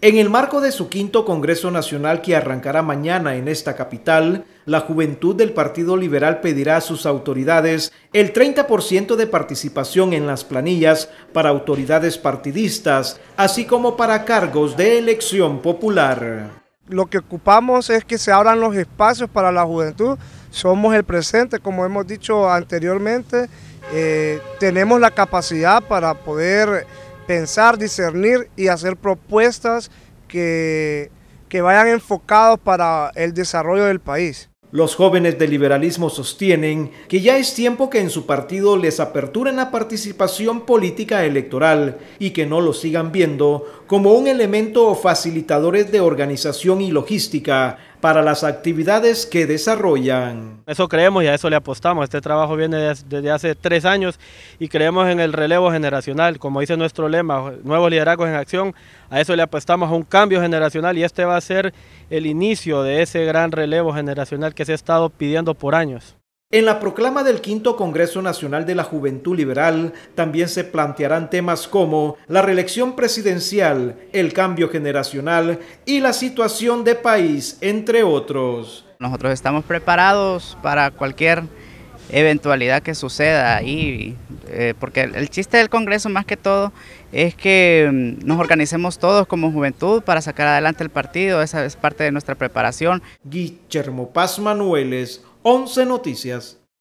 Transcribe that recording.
En el marco de su quinto Congreso Nacional que arrancará mañana en esta capital, la juventud del Partido Liberal pedirá a sus autoridades el 30% de participación en las planillas para autoridades partidistas, así como para cargos de elección popular. Lo que ocupamos es que se abran los espacios para la juventud, somos el presente, como hemos dicho anteriormente, eh, tenemos la capacidad para poder pensar, discernir y hacer propuestas que, que vayan enfocados para el desarrollo del país. Los jóvenes del liberalismo sostienen que ya es tiempo que en su partido les aperturen la participación política electoral y que no lo sigan viendo como un elemento o facilitadores de organización y logística, para las actividades que desarrollan. Eso creemos y a eso le apostamos. Este trabajo viene desde hace tres años y creemos en el relevo generacional. Como dice nuestro lema, nuevos liderazgos en acción, a eso le apostamos a un cambio generacional y este va a ser el inicio de ese gran relevo generacional que se ha estado pidiendo por años. En la proclama del quinto Congreso Nacional de la Juventud Liberal también se plantearán temas como la reelección presidencial, el cambio generacional y la situación de país, entre otros. Nosotros estamos preparados para cualquier eventualidad que suceda ahí, eh, porque el chiste del Congreso más que todo es que mm, nos organicemos todos como juventud para sacar adelante el partido, esa es parte de nuestra preparación. Guillermo Paz Manueles 11 Noticias.